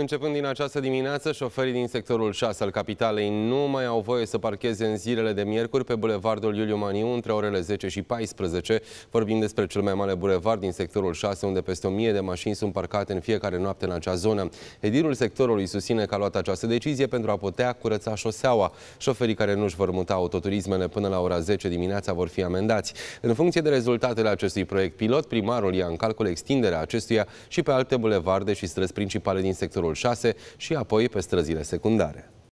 Începând din această dimineață, șoferii din sectorul 6 al capitalei nu mai au voie să parcheze în zilele de miercuri pe bulevardul Iuliu Maniu între orele 10 și 14. Vorbim despre cel mai mare bulevard din sectorul 6, unde peste 1000 de mașini sunt parcate în fiecare noapte în acea zonă. Edilul sectorului susține că a luat această decizie pentru a putea curăța șoseaua. Șoferii care nu își vor muta autoturismele până la ora 10 dimineața vor fi amendați. În funcție de rezultatele acestui proiect pilot, primarul ia în calcul extinderea acestuia și pe alte bulevarde și străzi principale din sectorul sectorul 6 și apoi pe străzile secundare.